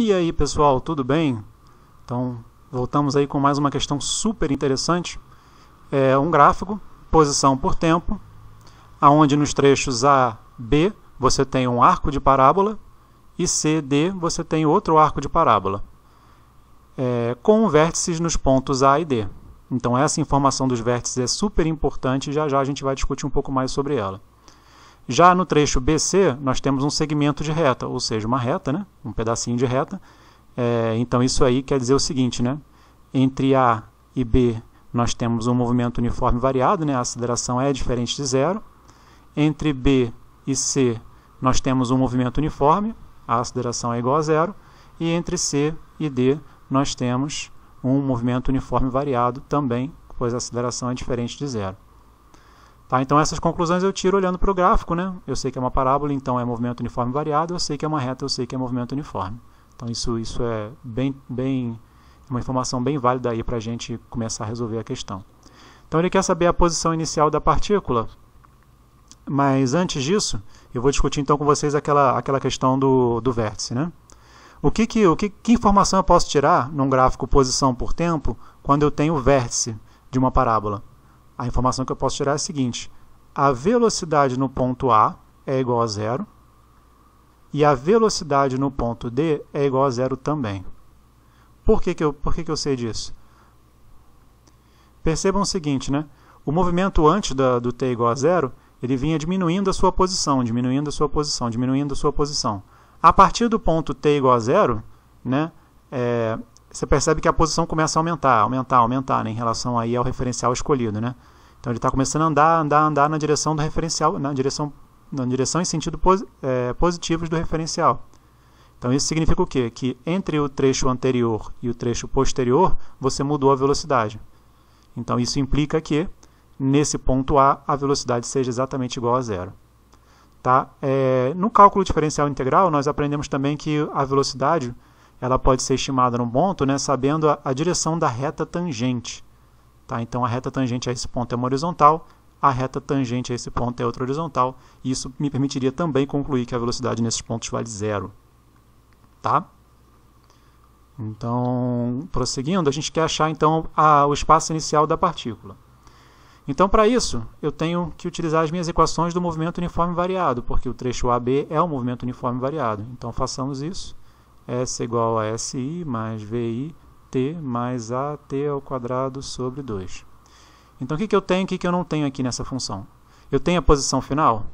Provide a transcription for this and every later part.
E aí, pessoal, tudo bem? Então, voltamos aí com mais uma questão super interessante. É um gráfico, posição por tempo, aonde nos trechos A, B, você tem um arco de parábola e C, D, você tem outro arco de parábola, é, com vértices nos pontos A e D. Então, essa informação dos vértices é super importante e já já a gente vai discutir um pouco mais sobre ela. Já no trecho BC, nós temos um segmento de reta, ou seja, uma reta, né? um pedacinho de reta. É, então, isso aí quer dizer o seguinte, né? entre A e B, nós temos um movimento uniforme variado, né? a aceleração é diferente de zero. Entre B e C, nós temos um movimento uniforme, a aceleração é igual a zero. E entre C e D, nós temos um movimento uniforme variado também, pois a aceleração é diferente de zero. Tá, então essas conclusões eu tiro olhando para o gráfico, né? Eu sei que é uma parábola, então é movimento uniforme variado, eu sei que é uma reta, eu sei que é movimento uniforme. Então isso, isso é bem, bem uma informação bem válida aí para a gente começar a resolver a questão. Então ele quer saber a posição inicial da partícula, mas antes disso eu vou discutir então com vocês aquela, aquela questão do, do vértice, né? O que que, o que que informação eu posso tirar num gráfico posição por tempo quando eu tenho o vértice de uma parábola? A informação que eu posso tirar é a seguinte: a velocidade no ponto A é igual a zero e a velocidade no ponto D é igual a zero também. Por que, que, eu, por que, que eu sei disso? Percebam o seguinte, né? O movimento antes da, do t é igual a zero, ele vinha diminuindo a sua posição, diminuindo a sua posição, diminuindo a sua posição. A partir do ponto t é igual a zero, né, é, você percebe que a posição começa a aumentar, aumentar, aumentar, né, em relação aí ao referencial escolhido, né? Então ele está começando a andar, andar, andar na direção do referencial, na direção, na direção em sentido é, positivos do referencial. Então isso significa o quê? Que entre o trecho anterior e o trecho posterior, você mudou a velocidade. Então isso implica que, nesse ponto A, a velocidade seja exatamente igual a zero. Tá? É, no cálculo diferencial integral, nós aprendemos também que a velocidade ela pode ser estimada num ponto, né, sabendo a, a direção da reta tangente. Tá? Então, a reta tangente a esse ponto é uma horizontal, a reta tangente a esse ponto é outra horizontal, e isso me permitiria também concluir que a velocidade nesses pontos vale zero. Tá? Então, prosseguindo, a gente quer achar então a, o espaço inicial da partícula. Então, para isso, eu tenho que utilizar as minhas equações do movimento uniforme variado, porque o trecho AB é um movimento uniforme variado. Então, façamos isso. S igual a SI mais VI T mais AT ao quadrado sobre 2. Então, o que, que eu tenho e o que, que eu não tenho aqui nessa função? Eu tenho a posição final?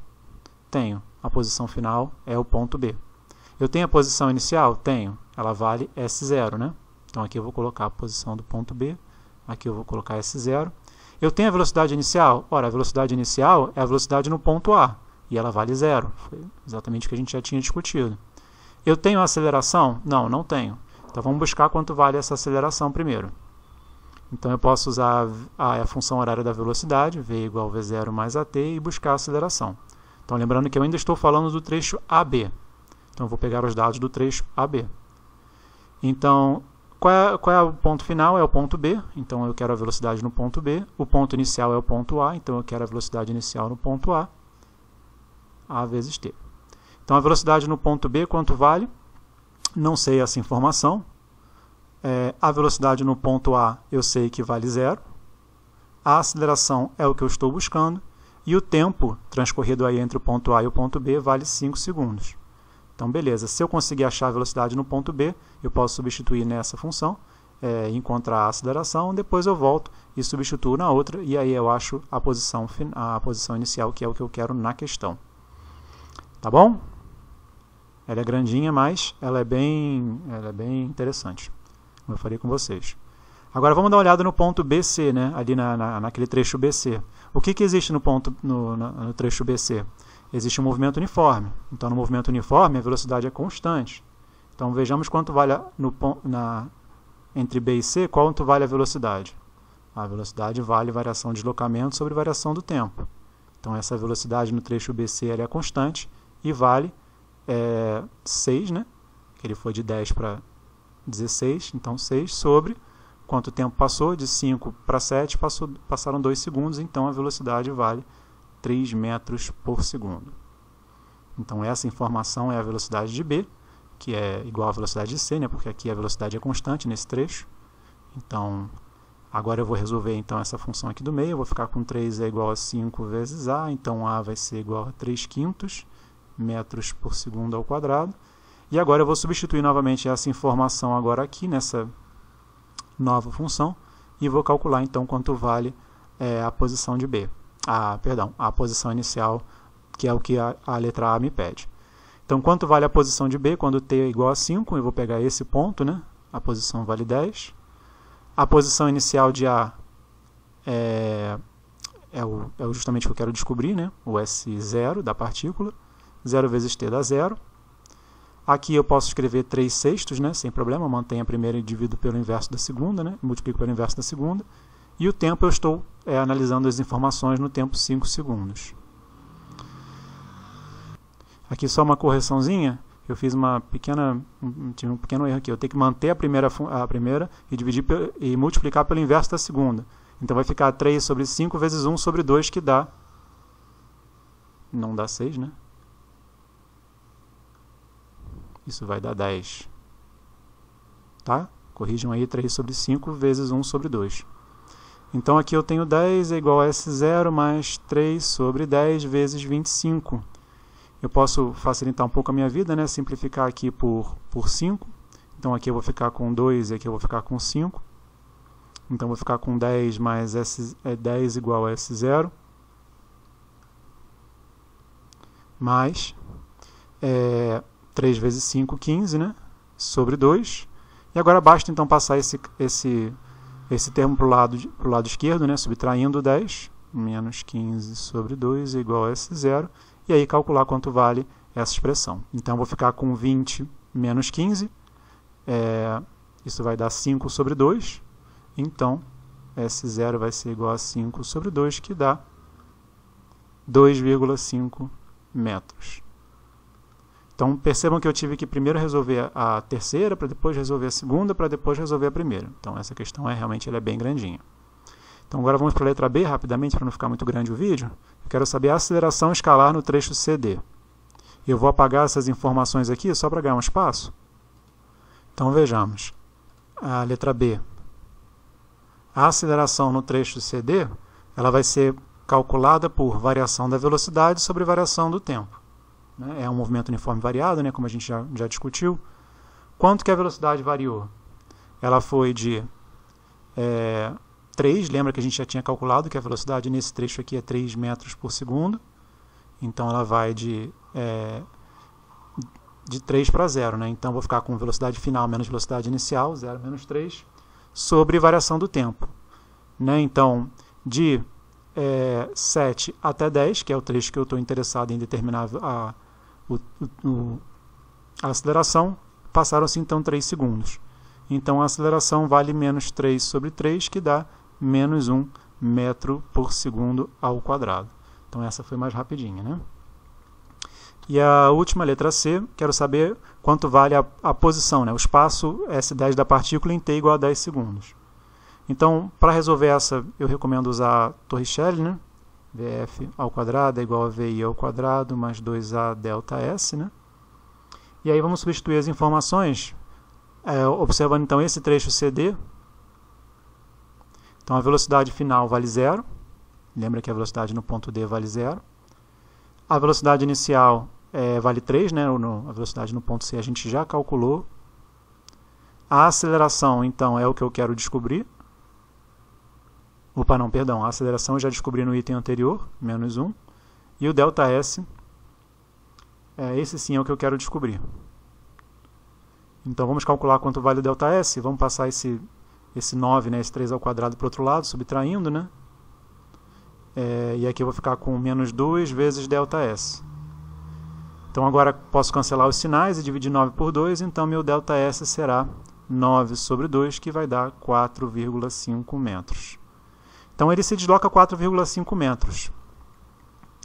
Tenho. A posição final é o ponto B. Eu tenho a posição inicial? Tenho. Ela vale S0, né? Então, aqui eu vou colocar a posição do ponto B. Aqui eu vou colocar S0. Eu tenho a velocidade inicial? Ora, a velocidade inicial é a velocidade no ponto A. E ela vale zero. Foi exatamente o que a gente já tinha discutido. Eu tenho aceleração? Não, não tenho. Então vamos buscar quanto vale essa aceleração primeiro. Então eu posso usar a, a, função horária da velocidade, v igual a v0 mais at, e buscar a aceleração. Então lembrando que eu ainda estou falando do trecho AB. Então eu vou pegar os dados do trecho AB. Então qual é, qual é o ponto final? É o ponto B, então eu quero a velocidade no ponto B. O ponto inicial é o ponto A, então eu quero a velocidade inicial no ponto A. A vezes T. Então a velocidade no ponto B quanto vale? Não sei essa informação. É, a velocidade no ponto A eu sei que vale zero. A aceleração é o que eu estou buscando. E o tempo transcorrido aí entre o ponto A e o ponto B vale 5 segundos. Então, beleza. Se eu conseguir achar a velocidade no ponto B, eu posso substituir nessa função, é, encontrar a aceleração, depois eu volto e substituo na outra, e aí eu acho a posição, a posição inicial, que é o que eu quero na questão. Tá bom? Ela é grandinha, mas ela é bem, ela é bem interessante, como eu falei com vocês. Agora vamos dar uma olhada no ponto BC, né? ali na, na naquele trecho BC. O que, que existe no, ponto, no, no trecho BC? Existe um movimento uniforme. Então, no movimento uniforme, a velocidade é constante. Então, vejamos quanto vale a, no, na, entre B e C, quanto vale a velocidade. A velocidade vale variação de deslocamento sobre variação do tempo. Então, essa velocidade no trecho BC é constante e vale é, 6, né? Que ele foi de 10 para 16, então 6 sobre quanto tempo passou, de 5 para 7 passou, passaram 2 segundos, então a velocidade vale 3 metros por segundo. Então essa informação é a velocidade de B, que é igual à velocidade de C, né? porque aqui a velocidade é constante nesse trecho. Então agora eu vou resolver então essa função aqui do meio, eu vou ficar com 3 é igual a 5 vezes A, então A vai ser igual a 3 quintos, metros por segundo ao quadrado. E agora eu vou substituir novamente essa informação agora aqui nessa nova função e vou calcular então quanto vale é, a posição de B. Ah, perdão, a posição inicial, que é o que a, a letra A me pede. Então, quanto vale a posição de B quando T é igual a 5? Eu vou pegar esse ponto, né? A posição vale 10. A posição inicial de A é, é, o, é justamente o que eu quero descobrir, né? o S0 da partícula. 0 vezes t dá 0. Aqui eu posso escrever 3 sextos, né, sem problema, mantenho a primeira e divido pelo inverso da segunda, né, multiplico pelo inverso da segunda. E o tempo eu estou é, analisando as informações no tempo 5 segundos. Aqui só uma correçãozinha, eu fiz uma pequena, tive um pequeno erro aqui, eu tenho que manter a primeira, a primeira e, dividir, e multiplicar pelo inverso da segunda. Então vai ficar 3 sobre 5 vezes 1 sobre 2, que dá, não dá 6, né? Isso vai dar 10. Tá? Corrijam aí 3 sobre 5 vezes 1 sobre 2. Então aqui eu tenho 10 é igual a S0 mais 3 sobre 10 vezes 25. Eu posso facilitar um pouco a minha vida, né? simplificar aqui por, por 5. Então aqui eu vou ficar com 2 e aqui eu vou ficar com 5. Então eu vou ficar com 10 mais S, é 10 igual a S0. Mais é, 3 vezes 5, 15, né? sobre 2. E agora basta então passar esse, esse, esse termo para o lado, pro lado esquerdo, né? subtraindo 10, menos 15 sobre 2 é igual a esse zero, e aí calcular quanto vale essa expressão. Então, vou ficar com 20 menos 15, é, isso vai dar 5 sobre 2, então S0 vai ser igual a 5 sobre 2, que dá 2,5 metros. Então percebam que eu tive que primeiro resolver a terceira, para depois resolver a segunda, para depois resolver a primeira. Então essa questão é realmente ela é bem grandinha. Então agora vamos para a letra B rapidamente, para não ficar muito grande o vídeo. Eu quero saber a aceleração escalar no trecho CD. Eu vou apagar essas informações aqui só para ganhar um espaço. Então vejamos. A letra B. A aceleração no trecho CD ela vai ser calculada por variação da velocidade sobre variação do tempo. Né? É um movimento uniforme variado, né? como a gente já, já discutiu. Quanto que a velocidade variou? Ela foi de é, 3, lembra que a gente já tinha calculado que a velocidade nesse trecho aqui é 3 metros por segundo. Então ela vai de, é, de 3 para 0. Né? Então vou ficar com velocidade final menos velocidade inicial, 0 menos 3, sobre variação do tempo. Né? Então, de é, 7 até 10, que é o trecho que eu estou interessado em determinar a o, o, a aceleração, passaram-se então 3 segundos. Então a aceleração vale menos 3 sobre 3, que dá menos 1 metro por segundo ao quadrado. Então essa foi mais rapidinha, né? E a última letra C, quero saber quanto vale a, a posição, né? o espaço S10 da partícula em T igual a 10 segundos. Então, para resolver essa, eu recomendo usar a Torricelli, né? VF ao quadrado é igual a VI ao quadrado mais 2A delta S, né? E aí vamos substituir as informações, é, observando então esse trecho CD. Então a velocidade final vale zero. Lembra que a velocidade no ponto D vale zero. A velocidade inicial é, vale 3, né? No, a velocidade no ponto C a gente já calculou. A aceleração, então, é o que eu quero descobrir. Opa, não, perdão. A aceleração eu já descobri no item anterior, menos 1. E o ΔS, é, esse sim é o que eu quero descobrir. Então vamos calcular quanto vale o ΔS. Vamos passar esse, esse 9, né, esse 3 ao quadrado para o outro lado, subtraindo. Né? É, e aqui eu vou ficar com menos 2 vezes ΔS. Então agora posso cancelar os sinais e dividir 9 por 2. Então meu ΔS será 9 sobre 2, que vai dar 4,5 metros. Então ele se desloca 4,5 metros.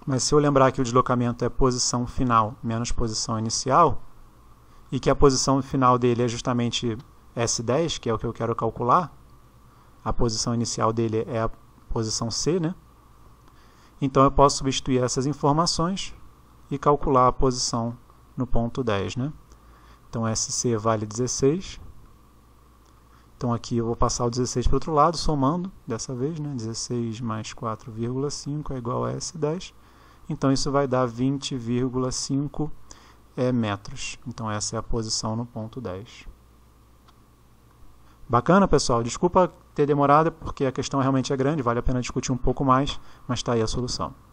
Mas se eu lembrar que o deslocamento é posição final menos posição inicial, e que a posição final dele é justamente S10, que é o que eu quero calcular, a posição inicial dele é a posição C, né? Então eu posso substituir essas informações e calcular a posição no ponto 10, né? Então SC vale 16 então aqui eu vou passar o 16 para o outro lado, somando dessa vez, né? 16 mais 4,5 é igual a S10. Então isso vai dar 20,5 é, metros. Então essa é a posição no ponto 10. Bacana, pessoal. Desculpa ter demorado, porque a questão realmente é grande, vale a pena discutir um pouco mais, mas está aí a solução.